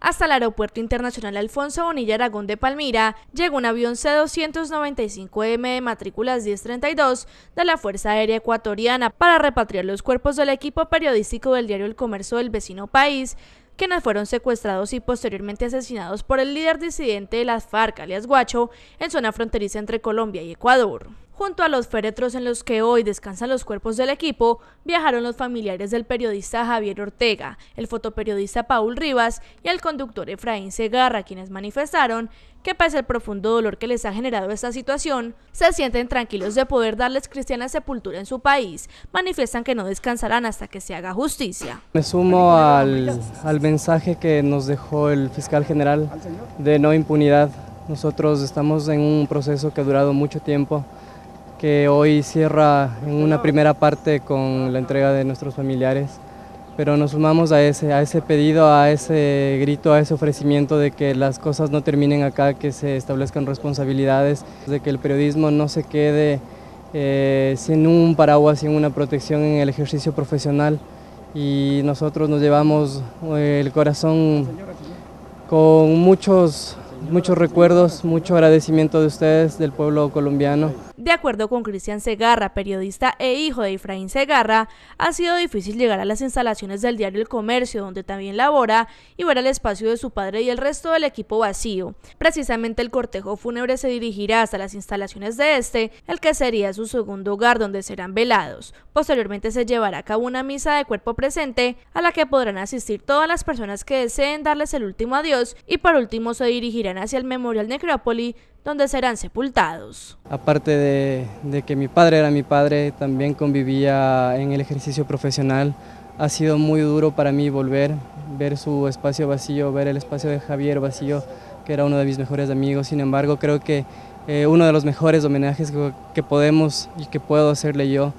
Hasta el Aeropuerto Internacional Alfonso Bonilla Aragón de Palmira llegó un avión C-295M de matrículas 1032 de la Fuerza Aérea Ecuatoriana para repatriar los cuerpos del equipo periodístico del diario El Comercio del vecino país, quienes fueron secuestrados y posteriormente asesinados por el líder disidente de las FARC, alias Guacho, en zona fronteriza entre Colombia y Ecuador. Junto a los féretros en los que hoy descansan los cuerpos del equipo, viajaron los familiares del periodista Javier Ortega, el fotoperiodista Paul Rivas y el conductor Efraín Segarra, quienes manifestaron que pese al profundo dolor que les ha generado esta situación, se sienten tranquilos de poder darles cristiana sepultura en su país. Manifiestan que no descansarán hasta que se haga justicia. Me sumo al, al mensaje que nos dejó el fiscal general de no impunidad. Nosotros estamos en un proceso que ha durado mucho tiempo que hoy cierra en una primera parte con la entrega de nuestros familiares, pero nos sumamos a ese, a ese pedido, a ese grito, a ese ofrecimiento de que las cosas no terminen acá, que se establezcan responsabilidades, de que el periodismo no se quede eh, sin un paraguas, sin una protección en el ejercicio profesional y nosotros nos llevamos eh, el corazón con muchos, muchos recuerdos, mucho agradecimiento de ustedes, del pueblo colombiano. De acuerdo con Cristian Segarra, periodista e hijo de Efraín Segarra, ha sido difícil llegar a las instalaciones del diario El Comercio, donde también labora, y ver el espacio de su padre y el resto del equipo vacío. Precisamente el cortejo fúnebre se dirigirá hasta las instalaciones de este, el que sería su segundo hogar donde serán velados. Posteriormente se llevará a cabo una misa de cuerpo presente, a la que podrán asistir todas las personas que deseen darles el último adiós, y por último se dirigirán hacia el Memorial Necrópoli, donde serán sepultados. Aparte de, que mi padre era mi padre, también convivía en el ejercicio profesional. Ha sido muy duro para mí volver, ver su espacio vacío, ver el espacio de Javier vacío, que era uno de mis mejores amigos. Sin embargo, creo que eh, uno de los mejores homenajes que, podemos y que puedo hacerle yo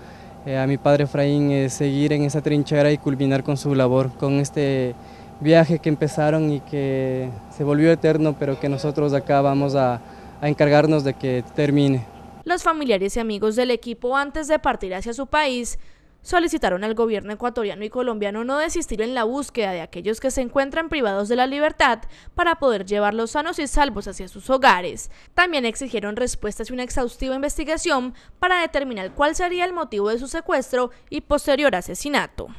eh, a mi padre Efraín es seguir en esa trinchera y culminar con su labor, con este viaje que empezaron y que se volvió eterno, pero que nosotros acá vamos a a encargarnos de que termine. Los familiares y amigos del equipo antes de partir hacia su país solicitaron al gobierno ecuatoriano y colombiano no desistir en la búsqueda de aquellos que se encuentran privados de la libertad para poder llevarlos sanos y salvos hacia sus hogares. También exigieron respuestas y una exhaustiva investigación para determinar cuál sería el motivo de su secuestro y posterior asesinato.